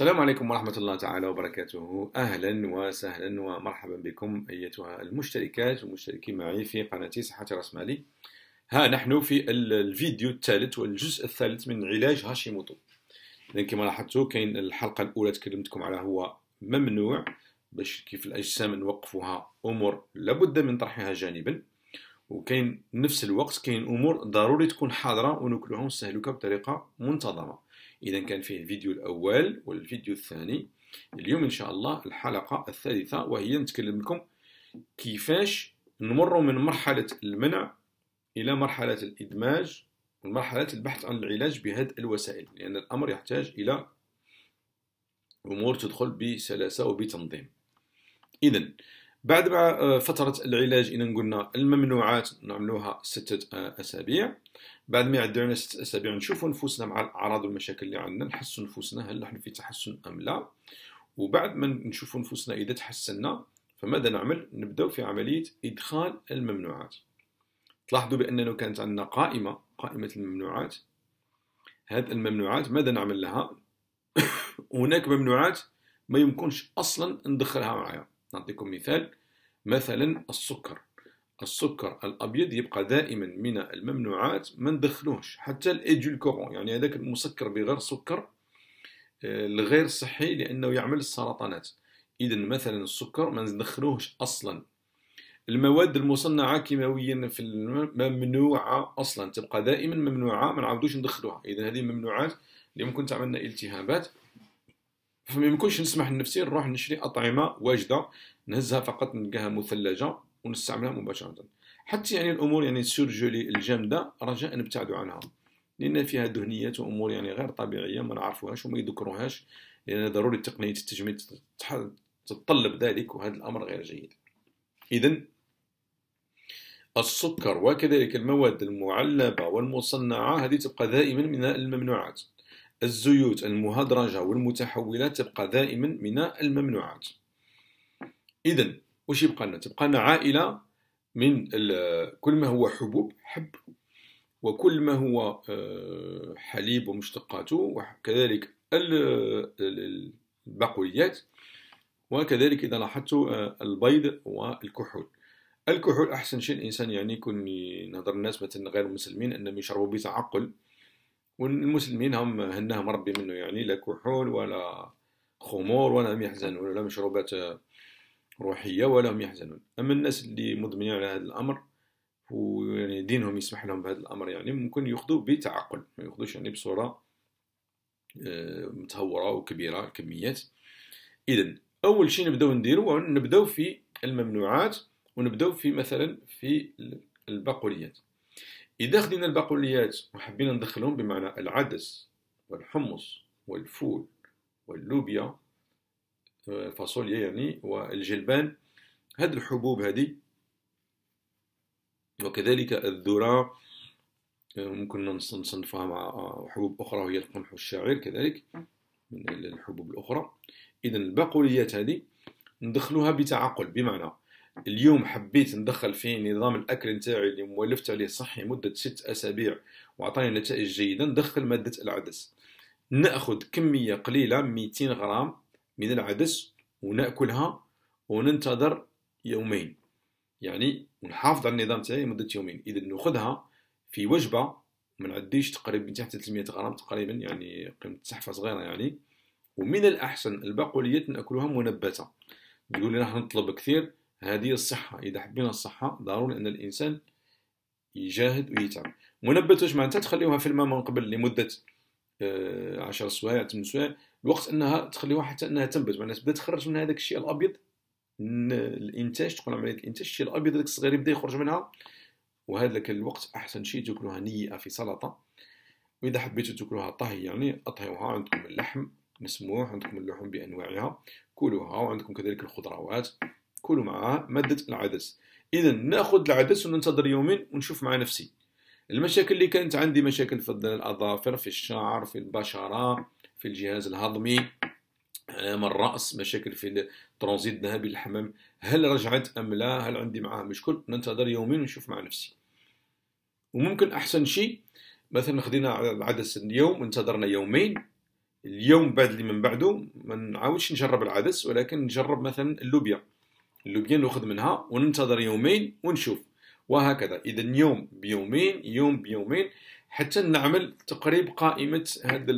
السلام عليكم ورحمة الله تعالى وبركاته أهلا وسهلا ومرحبا بكم أيتها المشتركات والمشتركين معي في قناتي صحة رأسمالي ها نحن في الفيديو الثالث والجزء الثالث من علاج هاشيموتو إذا كما لاحظتوا كاين الحلقة الأولى تكلمتكم على هو ممنوع باش كيف الأجسام نوقفوها أمور لابد من طرحها جانبا وكاين نفس الوقت كاين أمور ضروري تكون حاضرة ونكلوها ونستهلكها بطريقة منتظمة إذا كان فيه الفيديو الأول والفيديو الثاني اليوم إن شاء الله الحلقة الثالثة وهي نتكلم لكم كيفاش نمر من مرحلة المنع إلى مرحلة الإدماج ومرحلة البحث عن العلاج بهذه الوسائل لأن الأمر يحتاج إلى أمور تدخل بسلاسة وبتنظيم إذا بعد ما آه، فترة العلاج إذا قلنا الممنوعات نعملوها ستة آه، أسابيع بعد ما يعدو علينا ستة أسابيع نشوفوا نفوسنا مع الأعراض والمشاكل اللي عندنا نحسوا نفوسنا هل نحن في تحسن أم لا وبعد ما نشوفوا نفوسنا إذا تحسنا فماذا نعمل؟ نبدأ في عملية إدخال الممنوعات تلاحظوا بأن لو كانت عندنا قائمة قائمة الممنوعات هذه الممنوعات ماذا نعمل لها؟ هناك ممنوعات ما يمكنش أصلا ندخلها معايا نعطيكم مثال مثلا السكر السكر الابيض يبقى دائما من الممنوعات ما ندخلوهش حتى الادولكورون يعني هذاك المسكر بغير سكر آه، الغير صحي لانه يعمل السرطانات اذا مثلا السكر ما ندخلوهش اصلا المواد المصنعه كيماويا في ممنوعه اصلا تبقى دائما ممنوعه ما نعاودوش ندخلوها اذا هذه ممنوعات اللي ممكن تعملنا التهابات فما يمكنش نسمح لنفسي نروح نشري اطعمه واجده نهزها فقط نلقاها مثلجه ونستعملها مباشره حتى يعني الامور يعني السورجولي الجامده رجاء نبتعدوا عنها لان فيها دهنيات وامور يعني غير طبيعيه ما نعرفوهاش وما يذكروهاش لان ضروري تقنيه التجميل تتطلب ذلك وهذا الامر غير جيد اذا السكر وكذلك المواد المعلبه والمصنعه هذه تبقى دائما من الممنوعات الزيوت المهدرجة والمتحولة تبقى دائما من الممنوعات إذا واش يبقى لنا تبقى لنا عائلة من كل ما هو حبوب حب وكل ما هو آه، حليب ومشتقاته وكذلك البقوليات وكذلك إذا لاحظت آه، البيض والكحول الكحول أحسن شيء الإنسان يعني يكون نظر الناس مثلا غير المسلمين أنهم يشربوا بتعقل والمسلمين هم هناهم ربي منه يعني لا كحول ولا خمور ولا هم يحزنون ولا مشروبات روحيه ولا هم يحزنون اما الناس اللي مدمنين على هذا الامر ويعني دينهم يسمح لهم بهذا الامر يعني ممكن ياخذوا بتعقل ما ياخذوش يعني بصوره آه، متهوره وكبيره الكميات اذا اول شيء نبداو نديرو نبداو في الممنوعات ونبداو في مثلا في البقوليات إذا خدينا البقوليات وحبينا ندخلهم بمعنى العدس والحمص والفول واللوبيا الفاصوليا آه، يعني والجلبان هاد الحبوب هذه وكذلك الذرة آه، ممكن نصنفها مع آه، حبوب أخرى وهي القمح والشعير كذلك من الحبوب الأخرى إذا البقوليات هذه ندخلوها بتعقل بمعنى اليوم حبيت ندخل في نظام الاكل نتاعي اللي مولفت عليه صحي مده ست اسابيع واعطاني نتائج جيده ندخل ماده العدس ناخذ كميه قليله 200 غرام من العدس وناكلها وننتظر يومين يعني ونحافظ على النظام تاعي مده يومين اذا ناخذها في وجبه ما نعديش تقريبا تحت حتى 300 غرام تقريبا يعني قيمه صحفه صغيره يعني ومن الاحسن البقوليات ناكلوها منبته يقول لي راح نطلب كثير هذه الصحة إذا حبينا الصحة ضروري أن الإنسان يجاهد ويتعب منبت واش معناتها تخليوها في الماء من قبل لمدة آه، عشر سوايع ثمان سوايع الوقت انها تخليوها حتى انها تنبت معناتها تبدا تخرج من هذاك الشيء الابيض الانتاج تقول عمليه الانتاج الشيء الابيض هذاك الصغير يبدا يخرج منها وهذاك الوقت احسن شيء تاكلوها نيئه في سلطه واذا حبيتوا تاكلوها طهي يعني اطهيوها عندكم اللحم مسموح عندكم اللحوم بانواعها كلوها وعندكم كذلك الخضروات كله معاها مادة العدس إذا ناخذ العدس وننتظر يومين ونشوف مع نفسي المشاكل اللي كانت عندي مشاكل في الأظافر في الشعر في البشرة في الجهاز الهضمي آه، من الرأس مشاكل في الترانزيت الذهبي للحمام هل رجعت أم لا هل عندي معها مشكل ننتظر يومين ونشوف مع نفسي وممكن أحسن شيء مثلا خدينا العدس اليوم انتظرنا يومين اليوم بعد اللي من بعده ما نعاودش نجرب العدس ولكن نجرب مثلا اللوبيا اللوبيا ناخذ منها وننتظر يومين ونشوف وهكذا اذا يوم بيومين يوم بيومين حتى نعمل تقريب قائمه هاد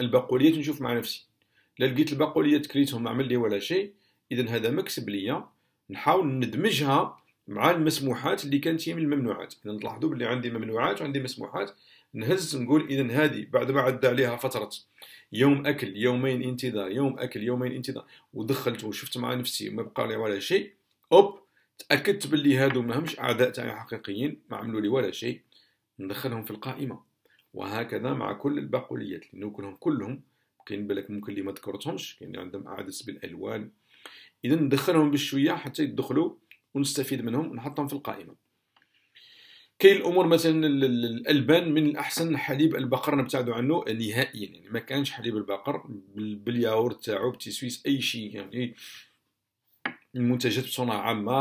البقوليات نشوف مع نفسي لا لقيت البقوليات كريتهم عمل لي ولا شيء اذا هذا مكسب ليا نحاول ندمجها مع المسموحات اللي كانت هي من الممنوعات اذا تلاحظوا بلي عندي ممنوعات وعندي مسموحات نهز نقول اذا هذه بعد ما عدى عليها فتره يوم اكل يومين انتظار يوم اكل يومين انتظار ودخلت وشفت مع نفسي ما بقى لي ولا شيء اوب تاكدت باللي هادو ماهمش اعداء تاعي حقيقيين ما عملوا لي ولا شيء ندخلهم في القائمه وهكذا مع كل البقوليات ناكلهم كلهم كاين بالك ممكن اللي ما ذكرتهمش كاين يعني عندهم عدس بالالوان اذا ندخلهم بالشويه حتى يدخلوا ونستفيد منهم ونحطهم في القائمه كاين الامور مثلا الالبان من الاحسن حليب البقر نبتعدوا عنه نهائيا يعني ما كانش حليب البقر بالياور تاعو بالتسويس اي شيء يعني المنتجات بصناعه عامه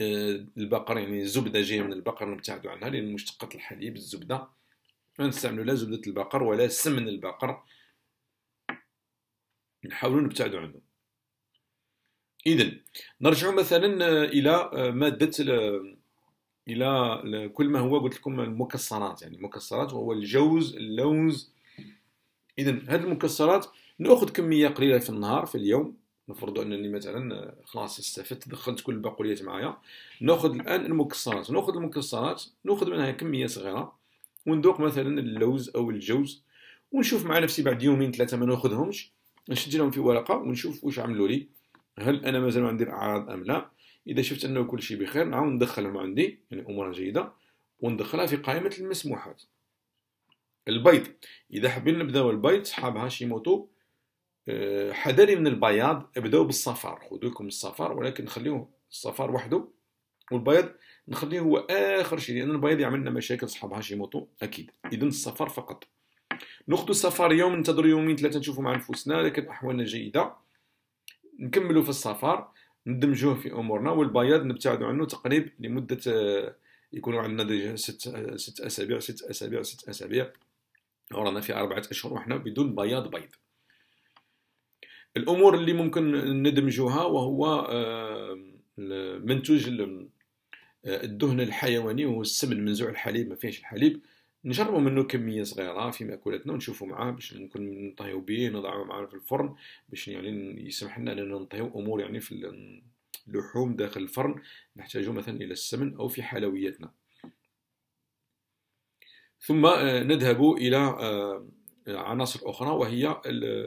آه، البقر يعني الزبده جايه من البقر نبتعدوا عنها لان مشتقات الحليب الزبده ما نستعملوا لا زبده البقر ولا سمن البقر نحاولوا نبتعدوا عنه اذا نرجع مثلا آه، الى آه، ماده الى كل ما هو قلت لكم المكسرات يعني المكسرات وهو الجوز اللوز اذا هذه المكسرات ناخذ كميه قليله في النهار في اليوم نفرض انني مثلا خلاص استفدت دخلت كل البقوليات معايا ناخذ الان المكسرات ناخذ المكسرات ناخذ منها كميه صغيره وندوق مثلا اللوز او الجوز ونشوف مع نفسي بعد يومين ثلاثه ما ناخذهمش نسجلهم في ورقه ونشوف واش عملوا لي هل انا مازال عندي الاعراض ام لا اذا شفت انه كل شيء بخير نعاود ندخلهم عندي يعني امور جيده وندخلها في قائمه المسموحات البيض اذا حابين نبداو البيض صحاب هاشيموتو آه، حذري من البياض ابداو بالصفار خذوا لكم الصفار ولكن خليوه الصفار وحده والبيض نخليه هو اخر شيء لان البيض يعمل لنا مشاكل صحاب هاشيموتو اكيد اذا الصفار فقط ناخذ الصفار يوم ننتظر يومين ثلاثه نشوفوا مع نفوسنا لكن احوالنا جيده نكملوا في الصفار ندمجوه في امورنا والبياض نبتعد عنه تقريب لمده آه، يكون عندنا ديجا ست آه، ست اسابيع ست اسابيع ست اسابيع ورانا في اربعه اشهر وحنا بدون بياض بيض الامور اللي ممكن ندمجوها وهو آه، منتوج الدهن الحيواني وهو السمن منزوع الحليب ما فيهش الحليب نجربوا منه كميه صغيره في ماكولاتنا ونشوفوا معاه باش نكون نطهيو به نضعوه معاه في الفرن باش يعني يسمح لنا اننا نطهيو امور يعني في اللحوم داخل الفرن نحتاجو مثلا الى السمن او في حلوياتنا ثم آه، نذهب الى آه، عناصر اخرى وهي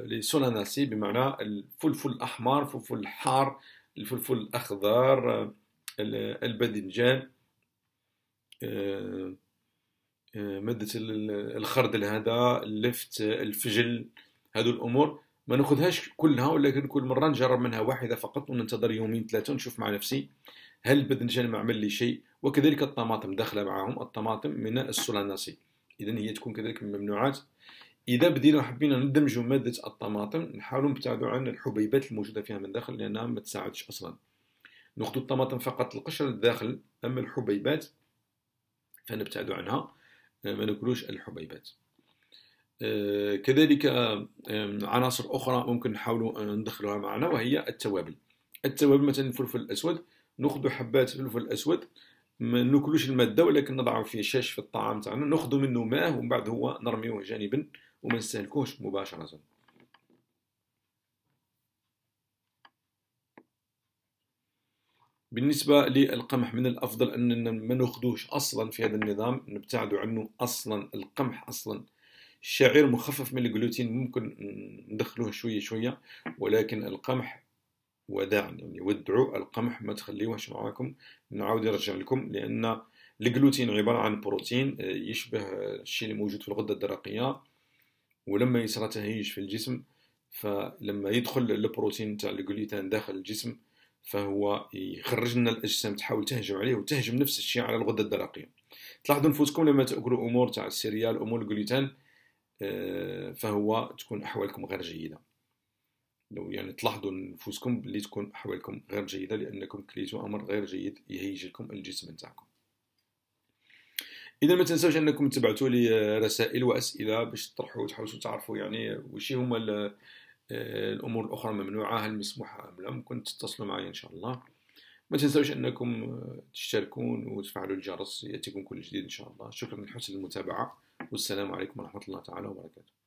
السولاناسي بمعنى الفلفل الاحمر الفلفل الحار الفلفل الاخضر آه، الباذنجان آه، ماده الخردل هذا اللفت الفجل هذو الامور ما ناخذهاش كلها ولكن كل مره نجرب منها واحده فقط وننتظر يومين ثلاثة ونشوف مع نفسي هل بدنجان معمل لي شيء وكذلك الطماطم داخله معهم الطماطم من السولاناسي اذا هي تكون كذلك من الممنوعات اذا بدينا حبينا ندمجوا ماده الطماطم نحاولوا نبتعدوا عن الحبيبات الموجوده فيها من داخل لانها ما تساعدش اصلا ناخذ الطماطم فقط القشرة الداخل اما الحبيبات فنبتعدوا عنها ما ناكلوش الحبيبات آه، كذلك آه، آه، عناصر أخرى ممكن نحاولوا ندخلوها معنا وهي التوابل التوابل مثلا الفلفل الأسود ناخذ حبات فلفل أسود ما ناكلوش المادة ولكن نضعه في شاش في الطعام تاعنا ناخذ منه ماء ومن بعد هو نرميه جانبا وما نستهلكوش مباشرة بالنسبة للقمح من الأفضل أننا ما ناخذوش أصلا في هذا النظام نبتعدوا عنه أصلا القمح أصلا الشعير مخفف من الجلوتين ممكن ندخلوه شوية شوية ولكن القمح وداعا يعني ودعوا القمح ما تخليوهش معاكم نعاود نرجع لكم لأن الجلوتين عبارة عن بروتين آه، يشبه الشيء اللي موجود في الغدة الدرقية ولما يصرى تهيج في الجسم فلما يدخل البروتين تاع الجلوتين داخل الجسم فهو يخرج لنا الاجسام تحاول تهجم عليه وتهجم نفس الشيء على الغده الدرقيه تلاحظوا نفوسكم لما تاكلوا امور تاع السيريال امور الجلوتين آه، فهو تكون احوالكم غير جيده لو يعني تلاحظوا نفوسكم باللي تكون احوالكم غير جيده لانكم كليتوا امر غير جيد يهيج لكم الجسم نتاعكم اذا ما تنساوش انكم تبعثوا لي آه، رسائل واسئله باش تطرحوا وتحاولوا تعرفوا يعني وش هما الامور الاخرى ممنوعه هل مسموحه ام لا ممكن تتصلوا معي ان شاء الله ما تنسوش انكم تشتركون وتفعلوا الجرس ياتيكم كل جديد ان شاء الله شكرا لحسن المتابعه والسلام عليكم ورحمه الله تعالى وبركاته